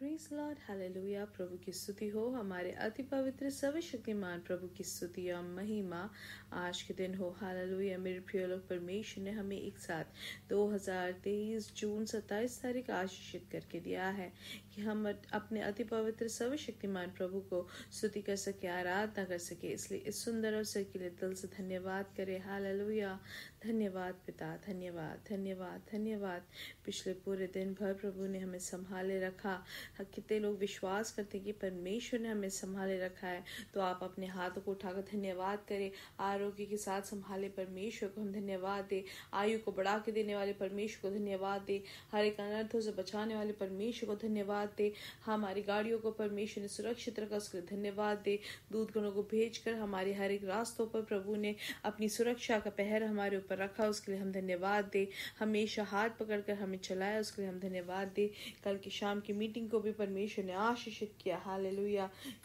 press Lord hallelujah प्रभु की स्तुति हो हमारे अति पवित्र सर्वशक्तिमान प्रभु की स्तुति और महिमा आज के दिन हो हालेलुया मेरे प्रिय लोग परमेश्वर ने हमें एक साथ 2023 जून 27 तारीख आशीषित करके दिया है कि हम अपने अति पवित्र सर्वशक्तिमान प्रभु को स्तुति कर सके आराधना कर सके इसलिए इस सुंदर अवसर के लिए दिल से धन्यवाद करें हाल धन्यवाद पिता धन्यवाद धन्यवाद धन्यवाद पिछले पूरे दिन भर प्रभु ने हमें संभाले रखा कितने लोग विश्वास करते कि परमेश्वर ने हमें संभाले रखा है तो आप अपने हाथों को उठाकर धन्यवाद करें आरोग्य के साथ संभाले परमेश्वर को हम धन्यवाद दें आयु को बढ़ा के देने वाले परमेश्वर को धन्यवाद दें हर एक अनर्थों से बचाने वाले परमेश्वर को धन्यवाद धन्यवाद दे हमारी गाड़ियों को परमेश्वर ने सुरक्षित रखा उसके धन्यवाद दे दूध गणों को भेज कर हमारे हर एक रास्तों पर प्रभु ने अपनी सुरक्षा का पहर हमारे ऊपर रखा उसके लिए हम धन्यवाद दे हमेशा हाथ पकड़कर हमें चलाया उसके लिए हम धन्यवाद दे कल की शाम की मीटिंग को भी परमेश्वर ने आशीषित किया हाल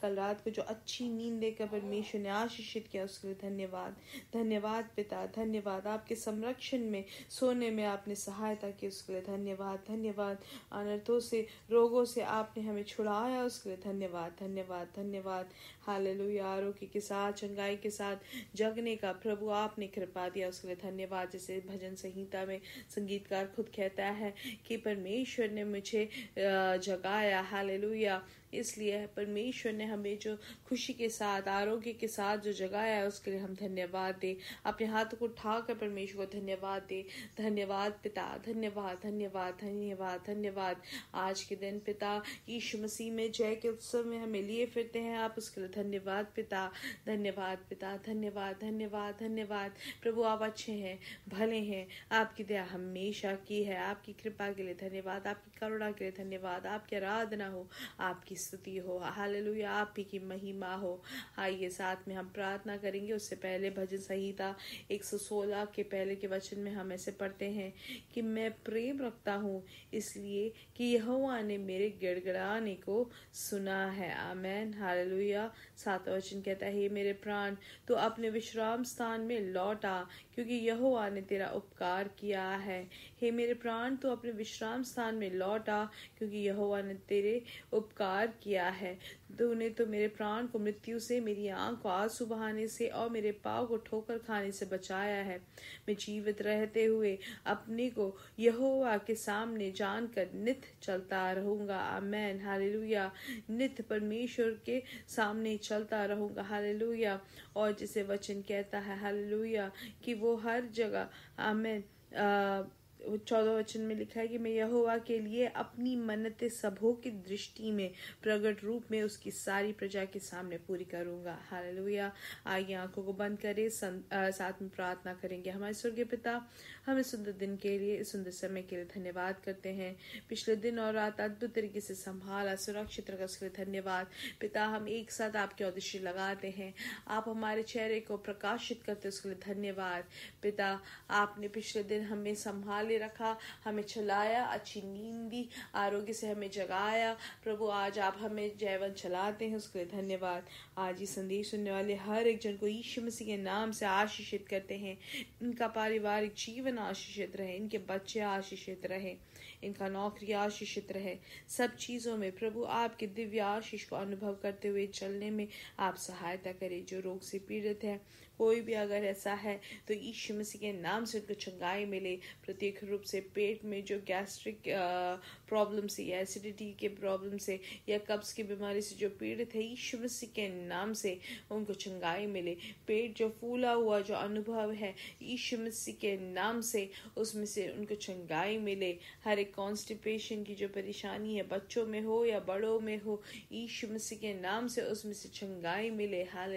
कल रात को जो अच्छी नींद देकर परमेश्वर ने आशीषित किया उसके लिए धन्यवाद धन्यवाद पिता धन्यवाद आपके संरक्षण में सोने में आपने सहायता की उसके लिए धन्यवाद धन्यवाद अनर्थों से रोगों से आपने हमें छुड़ाया उसके लिए धन्यवाद धन्यवाद धन्यवाद हालेलुया आरोग्य के साथ चंगाई के साथ जगने का प्रभु आपने कृपा दिया उसके लिए धन्यवाद जैसे भजन संहिता में संगीतकार खुद कहता है कि परमेश्वर ने मुझे जगाया हालेलुया इसलिए परमेश्वर ने हमें जो खुशी के साथ आरोग्य के साथ जो जगाया है उसके लिए हम धन्यवाद दें अपने हाथ को उठा कर परमेश्वर को धन्यवाद दें धन्यवाद पिता धन्यवाद धन्यवाद धन्यवाद धन्यवाद आज के दिन पिता ईश मसीह में जय के उत्सव में हमें लिए फिरते हैं आप उसके लिए धन्यवाद पिता धन्यवाद पिता धन्यवाद धन्यवाद धन्यवाद प्रभु आप अच्छे हैं भले हैं आपकी दया हमेशा की है आपकी कृपा के लिए धन्यवाद आपकी करुणा के लिए धन्यवाद आपकी आराधना हो आपकी स्तुति हो हालेलुया आप ही की महिमा हो आइए साथ में हम प्रार्थना करेंगे उससे पहले भजन संहिता 116 के पहले के वचन में हम ऐसे पढ़ते हैं कि मैं प्रेम रखता हूँ इसलिए कि यहोवा ने मेरे गिड़गड़ाने को सुना है आमैन हालेलुया सात वचन कहता है मेरे प्राण तो अपने विश्राम स्थान में लौट आ क्योंकि यहोवा ने तेरा उपकार किया है हे मेरे प्राण तो अपने विश्राम स्थान में लौट आ क्योंकि यहोवा ने तेरे उपकार किया है तूने तो मेरे प्राण को मृत्यु से मेरी आंख को आंसू बहाने से और मेरे पाव को ठोकर खाने से बचाया है मैं जीवित रहते हुए अपने को यहोवा के सामने जानकर नित चलता रहूंगा आमैन हालेलुया नित परमेश्वर के सामने चलता रहूंगा हालेलुया और जिसे वचन कहता है हालेलुया कि वो हर जगह आमैन चौदह वचन में लिखा है कि मैं यहोवा के लिए अपनी मन्नतें सबों की दृष्टि में प्रगट रूप में उसकी सारी प्रजा के सामने पूरी करूंगा लोहिया आइए आंखों को बंद करें आ, साथ में प्रार्थना करेंगे हमारे स्वर्गीय पिता हम इस सुंदर दिन के लिए इस सुंदर समय के लिए धन्यवाद करते हैं पिछले दिन और रात अद्भुत तरीके से संभाला सुरक्षित रखा उसके लिए धन्यवाद पिता हम एक साथ आपके उद्देश्य लगाते हैं आप हमारे चेहरे को प्रकाशित करते उसके लिए धन्यवाद पिता आपने पिछले दिन हमें संभाले बने रखा हमें चलाया अच्छी नींद दी आरोग्य से हमें जगाया प्रभु आज आप हमें जैवन चलाते हैं उसके लिए धन्यवाद आज ये संदेश सुनने वाले हर एक जन को यीशु मसीह के नाम से आशीषित करते हैं इनका पारिवारिक जीवन आशीषित रहे इनके बच्चे आशीषित रहे इनका नौकरी आशीषित रहे सब चीज़ों में प्रभु आपके दिव्य आशीष को अनुभव करते हुए चलने में आप सहायता करें जो रोग से पीड़ित है कोई भी अगर ऐसा है तो ईश मसीह के नाम से उनको चंगाई मिले प्रत्येक रूप से पेट में जो गैस्ट्रिक प्रॉब्लम से या एसिडिटी के प्रॉब्लम से या कब्ज की बीमारी से जो पीड़ित है ईश मसीह के नाम से उनको चंगाई मिले पेट जो फूला हुआ जो अनुभव है ईश मसीह के नाम से उसमें से उनको चंगाई मिले हर एक कॉन्स्टिपेशन की जो परेशानी है बच्चों में हो या बड़ों में हो ईश मसीह के नाम से उसमें से छंगाई मिले हाल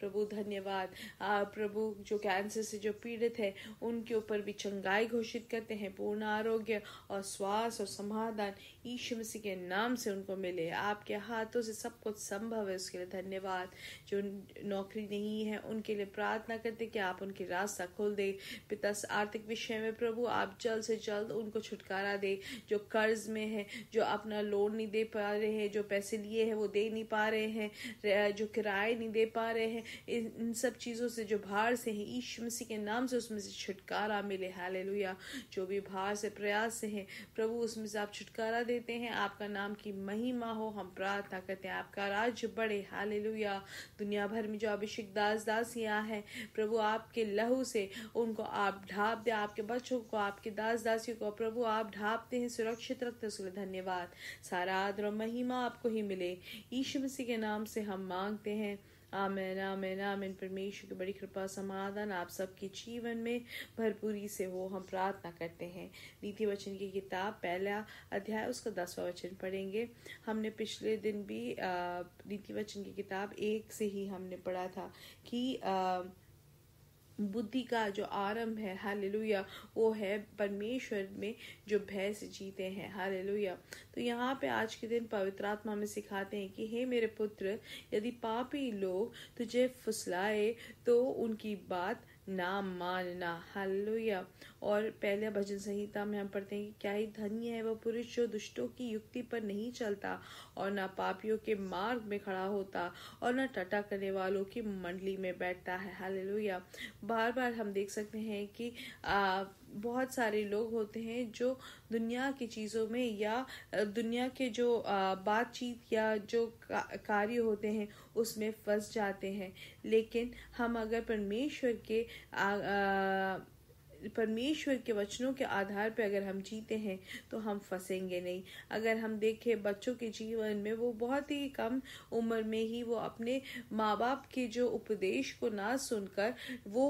प्रभु धन्यवाद प्रभु जो कैंसर से जो पीड़ित है उनके ऊपर भी चंगाई घोषित करते हैं पूर्ण आरोग्य और स्वास्थ्य और समाधान ईश्व मसीह के नाम से उनको मिले आपके हाथों से सब कुछ संभव है उसके लिए धन्यवाद जो नौकरी नहीं है उनके लिए प्रार्थना करते कि आप उनकी रास्ता खोल दे पिता आर्थिक विषय में प्रभु आप जल्द से जल्द उनको छुटकारा दे जो कर्ज में है जो अपना लोन नहीं दे पा रहे हैं जो पैसे लिए हैं वो दे नहीं पा रहे हैं जो किराए नहीं दे पा रहे हैं इन सब चीज़ों से जो भार से है ईश्व मसीह के नाम से उसमें से छुटकारा मिले हाल जो भी भार से प्रयास से है प्रभु उसमें से आप छुटकारा देते हैं आपका नाम की महिमा हो हम प्रार्थना करते हैं आपका राज्य बढ़े हाले दुनिया भर में जो अभिषेक दास यहाँ है प्रभु आपके लहू से उनको आप ढाप दें आपके बच्चों को आपके दास दासियों को प्रभु आप ढापते हैं सुरक्षित रखते हैं उसके धन्यवाद सारा आदर महिमा आपको ही मिले ईश्व मसीह के नाम से हम मांगते हैं आमेन आमेन आमेन परमेश्वर की बड़ी कृपा समाधान आप सबके जीवन में भरपूरी से हो हम प्रार्थना करते हैं नीति वचन की किताब पहला अध्याय उसका दसवा वचन पढ़ेंगे हमने पिछले दिन भी नीति वचन की किताब एक से ही हमने पढ़ा था कि आ, बुद्धि का जो आरंभ है हालेलुया वो है परमेश्वर में जो भय से जीते हैं हालेलुया तो यहाँ पे आज के दिन पवित्र आत्मा में सिखाते हैं कि हे मेरे पुत्र यदि पापी लोग तुझे फुसलाए तो उनकी बात ना मानना हालेलुया और पहले भजन संहिता में हम पढ़ते हैं कि क्या ही धन्य है वह पुरुष जो दुष्टों की युक्ति पर नहीं चलता और ना पापियों के मार्ग में खड़ा होता और ना टटा करने वालों की मंडली में बैठता है हालेलुया बार बार हम देख सकते हैं कि आ, बहुत सारे लोग होते हैं जो दुनिया की चीज़ों में या दुनिया के जो बातचीत या जो कार्य होते हैं उसमें फंस जाते हैं लेकिन हम अगर परमेश्वर के आ, आ, परमेश्वर के वचनों के आधार पर अगर हम जीते हैं तो हम फंसेंगे नहीं अगर हम देखें बच्चों के जीवन में वो बहुत ही कम उम्र में ही वो अपने माँ बाप के जो उपदेश को ना सुनकर वो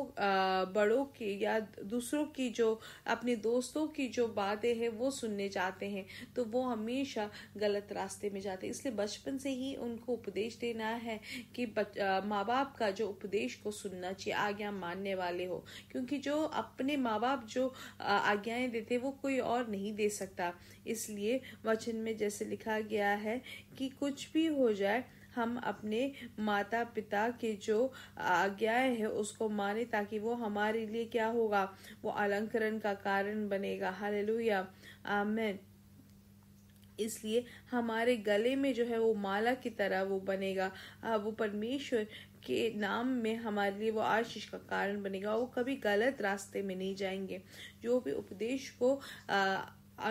बड़ों के या दूसरों की जो अपने दोस्तों की जो बातें हैं वो सुनने जाते हैं तो वो हमेशा गलत रास्ते में जाते हैं इसलिए बचपन से ही उनको उपदेश देना है कि माँ बाप का जो उपदेश को सुनना चाहिए आज्ञा मानने वाले हो क्योंकि जो अपने माँ बाप जो आज्ञाएं देते वो कोई और नहीं दे सकता इसलिए वचन में जैसे लिखा गया है कि कुछ भी हो जाए हम अपने माता पिता के जो आज्ञाएं है उसको माने ताकि वो हमारे लिए क्या होगा वो अलंकरण का कारण बनेगा हालेलुया आमेन इसलिए हमारे गले में जो है वो माला की तरह वो बनेगा वो परमेश्वर के नाम में हमारे लिए वो आशीष का कारण बनेगा वो कभी गलत रास्ते में नहीं जाएंगे जो भी उपदेश को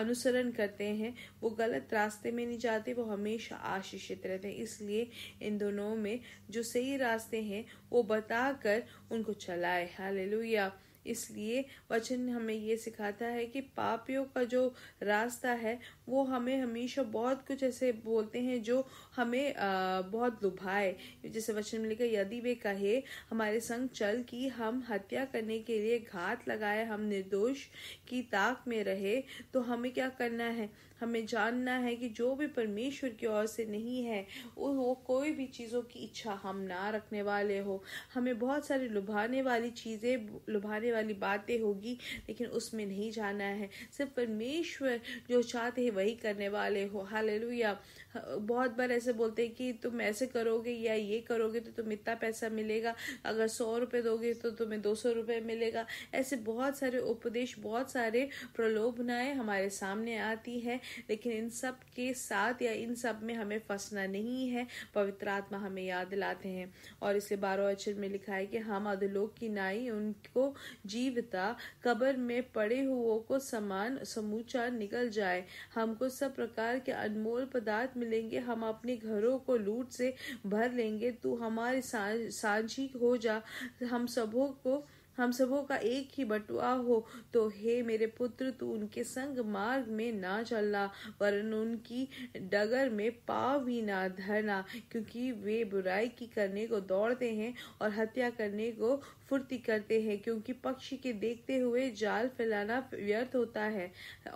अनुसरण करते हैं वो गलत रास्ते में नहीं जाते वो हमेशा आशीषित रहते हैं इसलिए इन दोनों में जो सही रास्ते हैं वो बताकर उनको चलाए लोहिया इसलिए वचन हमें ये सिखाता है कि पापियों का जो रास्ता है वो हमें हमेशा बहुत कुछ ऐसे बोलते हैं जो हमें आ, बहुत लुभाए जैसे वचन में लिखा यदि वे कहे हमारे संग चल कि हम हत्या करने के लिए घात लगाए हम निर्दोष की ताक में रहे तो हमें क्या करना है हमें जानना है कि जो भी परमेश्वर की ओर से नहीं है वो, वो कोई भी चीज़ों की इच्छा हम ना रखने वाले हो हमें बहुत सारी लुभाने वाली चीज़ें लुभाने वाली बातें होगी लेकिन उसमें नहीं जाना है सिर्फ परमेश्वर जो चाहते हैं वही करने वाले हो हालेलुया बहुत बार ऐसे बोलते हैं कि तुम ऐसे करोगे या ये करोगे तो तुम इतना पैसा मिलेगा अगर सौ रुपये दोगे तो तुम्हें दो सौ रुपये मिलेगा ऐसे बहुत सारे उपदेश बहुत सारे प्रलोभनाएं हमारे सामने आती है लेकिन इन सब के साथ या इन सब में हमें फंसना नहीं है पवित्र आत्मा हमें याद लाते हैं और इसलिए बारह अक्षर में लिखा है कि हम अधलोक की नाई उनको जीवता कबर में पड़े हुओं को समान समूचा निकल जाए हमको सब प्रकार के अनमोल पदार्थ मिल लेंगे हम अपने घरों को लूट से भर लेंगे तू हमारे सांझी हो जा हम सबों को हम सबों का एक ही बटुआ हो तो हे मेरे पुत्र तू उनके संग मार्ग में ना चलना वरन उनकी डगर में पाव भी ना धरना क्योंकि वे बुराई की करने को दौड़ते हैं और हत्या करने को फुर्ती करते हैं क्योंकि पक्षी के देखते हुए जाल फैलाना व्यर्थ होता है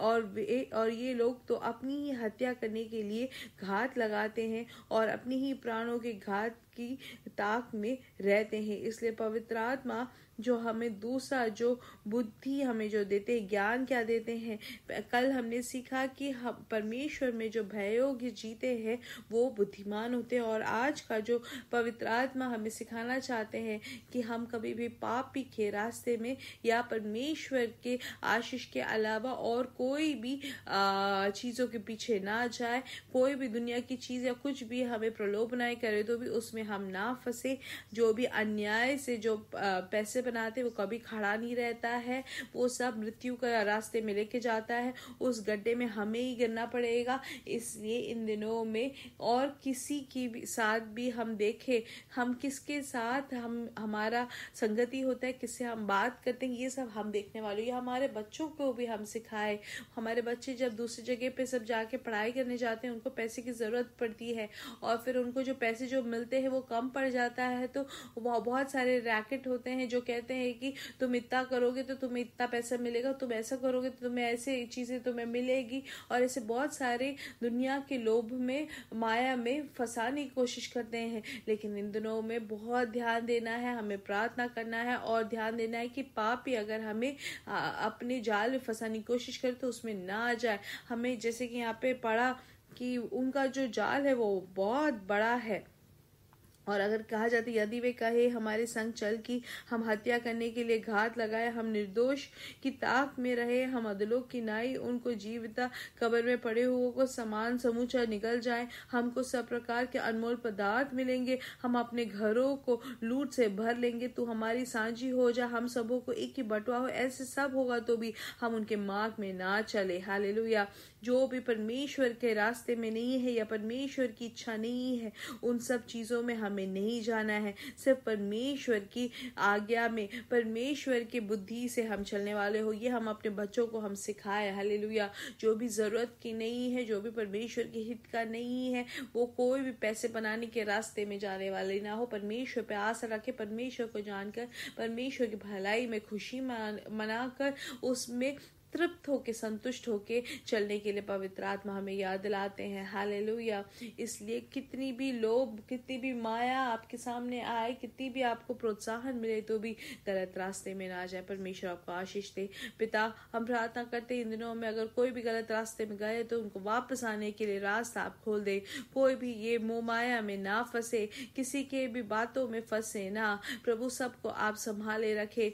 और वे और ये लोग तो अपनी ही हत्या करने के लिए घात लगाते हैं और अपनी ही प्राणों के घात की ताक में रहते हैं इसलिए पवित्र आत्मा जो हमें दूसरा जो बुद्धि हमें जो देते ज्ञान क्या देते हैं कल हमने सीखा कि हम परमेश्वर में जो भयोग जीते हैं वो बुद्धिमान होते हैं और आज का जो पवित्र आत्मा हमें सिखाना चाहते हैं कि हम कभी भी पापी के रास्ते में या परमेश्वर के आशीष के अलावा और कोई भी चीज़ों के पीछे ना जाए कोई भी दुनिया की चीज़ या कुछ भी हमें प्रलोभनाएं करे तो भी उसमें हम ना फंसे जो भी अन्याय से जो पैसे से बनाते हैं वो कभी खड़ा नहीं रहता है वो सब मृत्यु का रास्ते में लेके जाता है उस गड्ढे में हमें ही गिरना पड़ेगा इसलिए इन दिनों में और किसी की भी साथ भी हम देखें हम किसके साथ हम हमारा संगति होता है किससे हम बात करते हैं ये सब हम देखने वाले ये हमारे बच्चों को भी हम सिखाए हमारे बच्चे जब दूसरी जगह पे सब जाके पढ़ाई करने जाते हैं उनको पैसे की ज़रूरत पड़ती है और फिर उनको जो पैसे जो मिलते हैं वो कम पड़ जाता है तो बहुत सारे रैकेट होते हैं जो कहते हैं कि तुम इतना करोगे तो तुम्हें इतना पैसा मिलेगा तुम ऐसा करोगे तो तुम्हें ऐसे चीज़ें तुम्हें मिलेगी और ऐसे बहुत सारे दुनिया के लोभ में माया में फंसाने की कोशिश करते हैं लेकिन इन दिनों में बहुत ध्यान देना है हमें प्रार्थना करना है और ध्यान देना है कि पाप ही अगर हमें अपने जाल में फंसाने की कोशिश करे तो उसमें ना आ जाए हमें जैसे कि यहाँ पे पढ़ा कि उनका जो जाल है वो बहुत बड़ा है और अगर कहा जाता यदि वे कहे हमारे संग चल की हम हत्या करने के लिए घात लगाए हम निर्दोष की ताक में रहे हम अदलोक की नाई उनको जीवता कबर में पड़े हुए को समान समूचा निकल जाए हमको सब प्रकार के अनमोल पदार्थ मिलेंगे हम अपने घरों को लूट से भर लेंगे तू हमारी सांझी हो जा हम सबों को एक ही बंटवा हो ऐसे सब होगा तो भी हम उनके मार्ग में ना चले हाल जो भी परमेश्वर के रास्ते में नहीं है या परमेश्वर की इच्छा नहीं है उन सब चीज़ों में हमें नहीं जाना है सिर्फ परमेश्वर की आज्ञा में परमेश्वर की बुद्धि से हम चलने वाले हो ये हम अपने बच्चों को हम सिखाए हले जो भी ज़रूरत की नहीं है जो भी परमेश्वर के हित का नहीं है वो कोई भी पैसे बनाने के रास्ते में जाने वाले ना हो परमेश्वर पर आशा रखे परमेश्वर को जानकर परमेश्वर की भलाई में खुशी मना कर उसमें तृप्त होके संतुष्ट होके चलने के लिए पवित्र आत्मा हमें याद दिलाते हैं हालेलुया इसलिए कितनी भी लोभ कितनी भी माया आपके सामने आए कितनी भी आपको प्रोत्साहन मिले तो भी गलत रास्ते में ना जाए परमेश्वर आपको आशीष दे पिता हम प्रार्थना करते इन दिनों में अगर कोई भी गलत रास्ते में गए तो उनको वापस आने के लिए रास्ता आप खोल दे कोई भी ये मोह माया में ना फंसे किसी के भी बातों में फंसे ना प्रभु सबको आप संभाले रखे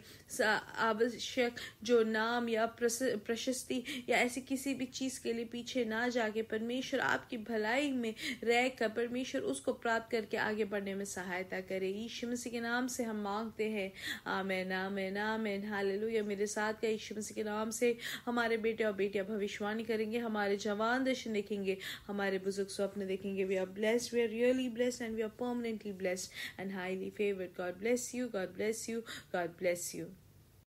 आवश्यक जो नाम या प्रसिद्ध प्रशस्ति या ऐसी किसी भी चीज़ के लिए पीछे ना जाके परमेश्वर आपकी भलाई में रह कर परमेश्वर उसको प्राप्त करके आगे बढ़ने में सहायता करे ईश मसीह के नाम से हम मांगते हैं आमेन आमेन आमेन हालेलुया मेरे साथ का ईश मसीह के नाम से हमारे बेटे और बेटियां भविष्यवाणी करेंगे हमारे जवान दर्शन देखेंगे हमारे बुजुर्ग स्वप्न देखेंगे we are blessed we are really blessed and we are permanently blessed and highly favoured God bless you God bless you God bless you